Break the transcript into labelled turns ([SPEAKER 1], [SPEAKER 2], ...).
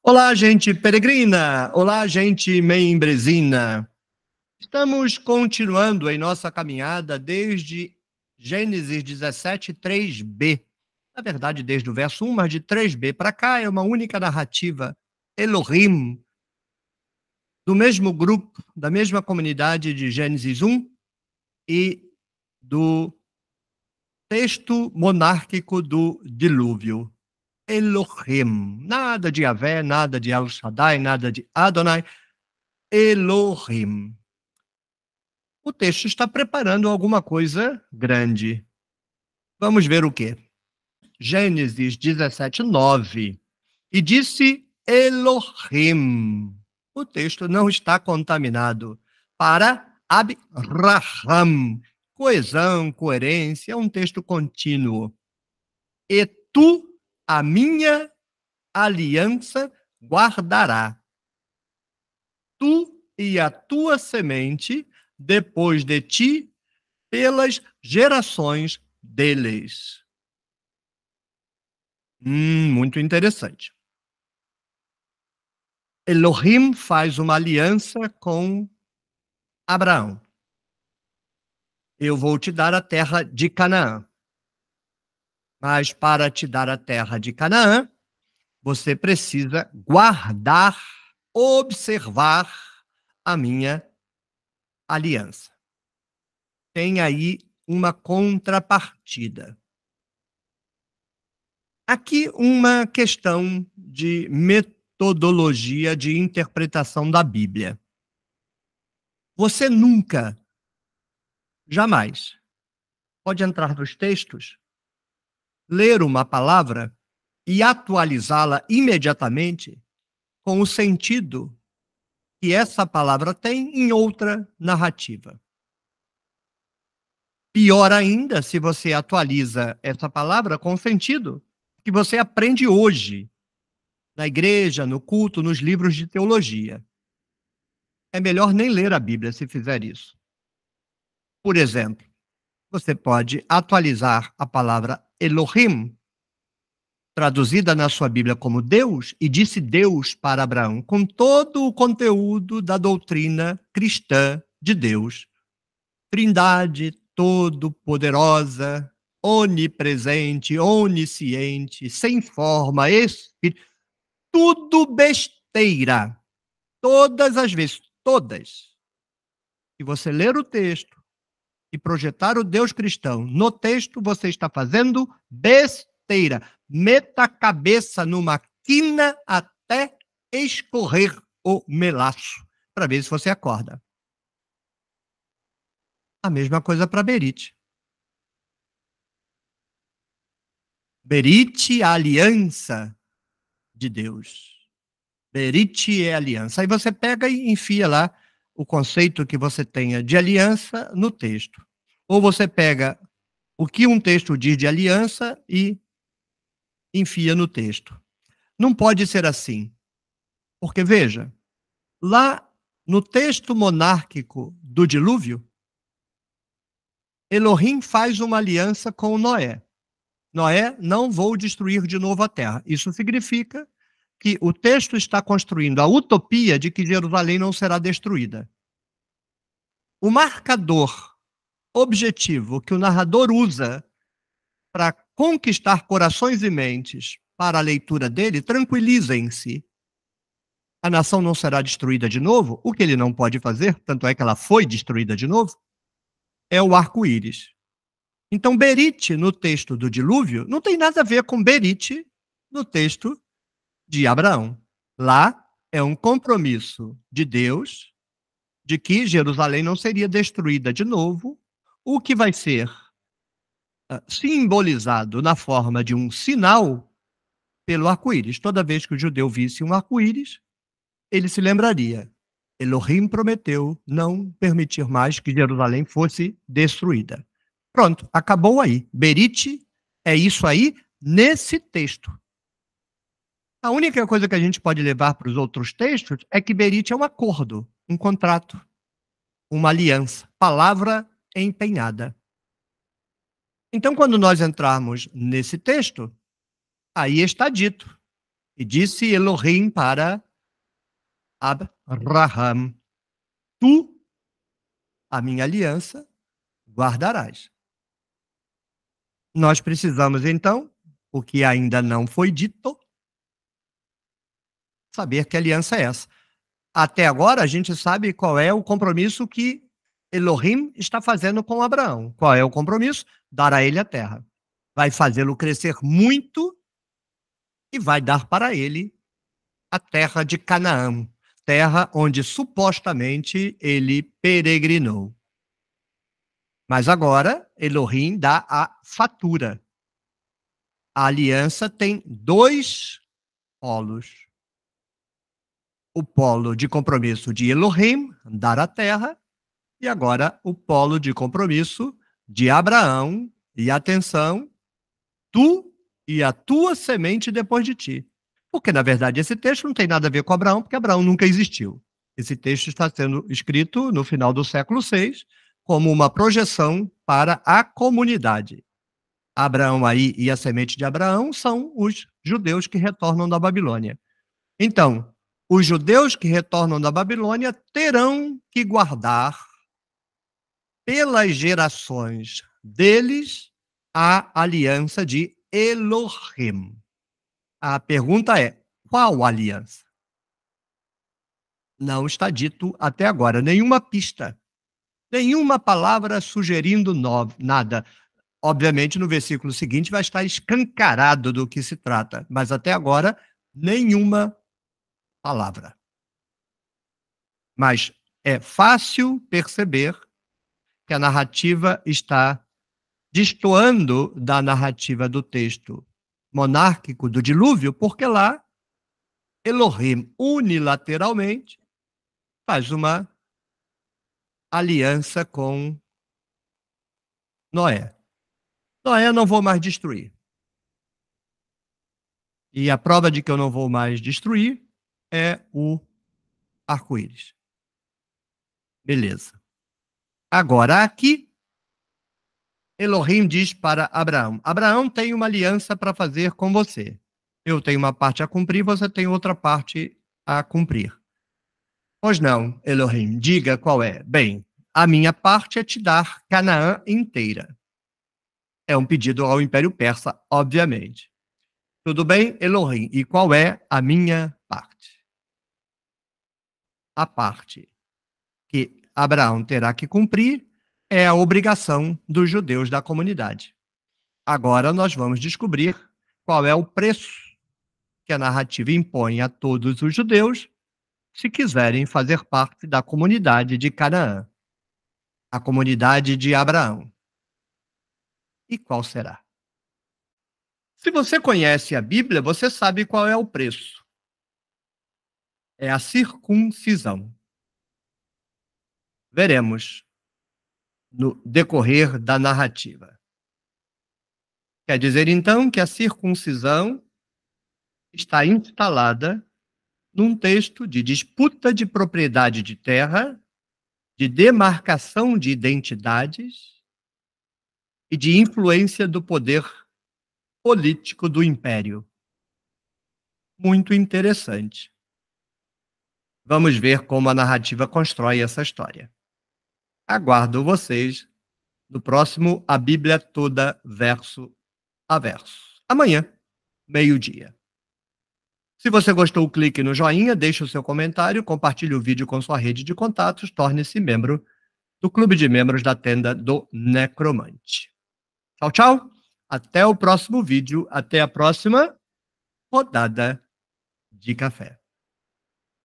[SPEAKER 1] Olá, gente peregrina! Olá, gente membresina! Estamos continuando em nossa caminhada desde Gênesis 17, 3b. Na verdade, desde o verso 1, mas de 3b para cá é uma única narrativa, Elohim, do mesmo grupo, da mesma comunidade de Gênesis 1 e do texto monárquico do dilúvio. Elohim. Nada de Avé, nada de El Shaddai, nada de Adonai. Elohim. O texto está preparando alguma coisa grande. Vamos ver o que. Gênesis 17, 9. E disse Elohim. O texto não está contaminado. Para Abraham. Coesão, coerência, um texto contínuo. E tu a minha aliança guardará. Tu e a tua semente depois de ti pelas gerações deles. Hum, muito interessante. Elohim faz uma aliança com Abraão. Eu vou te dar a terra de Canaã. Mas para te dar a terra de Canaã, você precisa guardar, observar a minha aliança. Tem aí uma contrapartida. Aqui uma questão de metodologia de interpretação da Bíblia. Você nunca, jamais, pode entrar nos textos ler uma palavra e atualizá-la imediatamente com o sentido que essa palavra tem em outra narrativa. Pior ainda se você atualiza essa palavra com o sentido que você aprende hoje, na igreja, no culto, nos livros de teologia. É melhor nem ler a Bíblia se fizer isso. Por exemplo, você pode atualizar a palavra Elohim, traduzida na sua Bíblia como Deus, e disse Deus para Abraão, com todo o conteúdo da doutrina cristã de Deus. Trindade todo-poderosa, onipresente, onisciente, sem forma, espírito. Tudo besteira. Todas as vezes, todas. Se você ler o texto, e projetar o Deus cristão no texto, você está fazendo besteira. Meta a cabeça numa quina até escorrer o melaço, para ver se você acorda. A mesma coisa para Berite. Berite, é a aliança de Deus. Berite é aliança. Aí você pega e enfia lá o conceito que você tenha de aliança no texto. Ou você pega o que um texto diz de aliança e enfia no texto. Não pode ser assim. Porque, veja, lá no texto monárquico do dilúvio, Elohim faz uma aliança com Noé. Noé, não vou destruir de novo a terra. Isso significa que o texto está construindo a utopia de que Jerusalém não será destruída. O marcador objetivo que o narrador usa para conquistar corações e mentes para a leitura dele, tranquilizem-se. A nação não será destruída de novo, o que ele não pode fazer, tanto é que ela foi destruída de novo, é o arco-íris. Então, Berite, no texto do dilúvio, não tem nada a ver com Berite no texto de Abraão. Lá é um compromisso de Deus de que Jerusalém não seria destruída de novo, o que vai ser ah, simbolizado na forma de um sinal pelo arco-íris. Toda vez que o judeu visse um arco-íris, ele se lembraria. Elohim prometeu não permitir mais que Jerusalém fosse destruída. Pronto, acabou aí. Berite é isso aí nesse texto. A única coisa que a gente pode levar para os outros textos é que berite é um acordo, um contrato, uma aliança, palavra empenhada. Então, quando nós entrarmos nesse texto, aí está dito: E disse Elohim para Abraham: Tu, a minha aliança, guardarás. Nós precisamos, então, o que ainda não foi dito, saber que aliança é essa. Até agora, a gente sabe qual é o compromisso que Elohim está fazendo com Abraão. Qual é o compromisso? Dar a ele a terra. Vai fazê-lo crescer muito e vai dar para ele a terra de Canaã, terra onde supostamente ele peregrinou. Mas agora, Elohim dá a fatura. A aliança tem dois polos o polo de compromisso de Elohim, dar a terra, e agora o polo de compromisso de Abraão, e atenção, tu e a tua semente depois de ti. Porque, na verdade, esse texto não tem nada a ver com Abraão, porque Abraão nunca existiu. Esse texto está sendo escrito no final do século VI como uma projeção para a comunidade. Abraão aí e a semente de Abraão são os judeus que retornam da Babilônia. Então, os judeus que retornam da Babilônia terão que guardar pelas gerações deles a aliança de Elohim. A pergunta é: qual aliança? Não está dito até agora nenhuma pista, nenhuma palavra sugerindo no, nada. Obviamente, no versículo seguinte vai estar escancarado do que se trata, mas até agora nenhuma palavra. Mas é fácil perceber que a narrativa está destoando da narrativa do texto monárquico do dilúvio, porque lá Elohim unilateralmente faz uma aliança com Noé. Noé, não vou mais destruir. E a prova de que eu não vou mais destruir é o arco-íris. Beleza. Agora, aqui, Elohim diz para Abraão: Abraão tem uma aliança para fazer com você. Eu tenho uma parte a cumprir, você tem outra parte a cumprir. Pois não, Elohim, diga qual é. Bem, a minha parte é te dar Canaã inteira. É um pedido ao Império Persa, obviamente. Tudo bem, Elohim? E qual é a minha a parte que Abraão terá que cumprir é a obrigação dos judeus da comunidade. Agora nós vamos descobrir qual é o preço que a narrativa impõe a todos os judeus se quiserem fazer parte da comunidade de Canaã, a comunidade de Abraão. E qual será? Se você conhece a Bíblia, você sabe qual é o preço é a circuncisão. Veremos no decorrer da narrativa. Quer dizer, então, que a circuncisão está instalada num texto de disputa de propriedade de terra, de demarcação de identidades e de influência do poder político do império. Muito interessante. Vamos ver como a narrativa constrói essa história. Aguardo vocês no próximo A Bíblia Toda, verso a verso. Amanhã, meio-dia. Se você gostou, clique no joinha, deixe o seu comentário, compartilhe o vídeo com sua rede de contatos, torne-se membro do Clube de Membros da Tenda do Necromante. Tchau, tchau. Até o próximo vídeo, até a próxima rodada de café.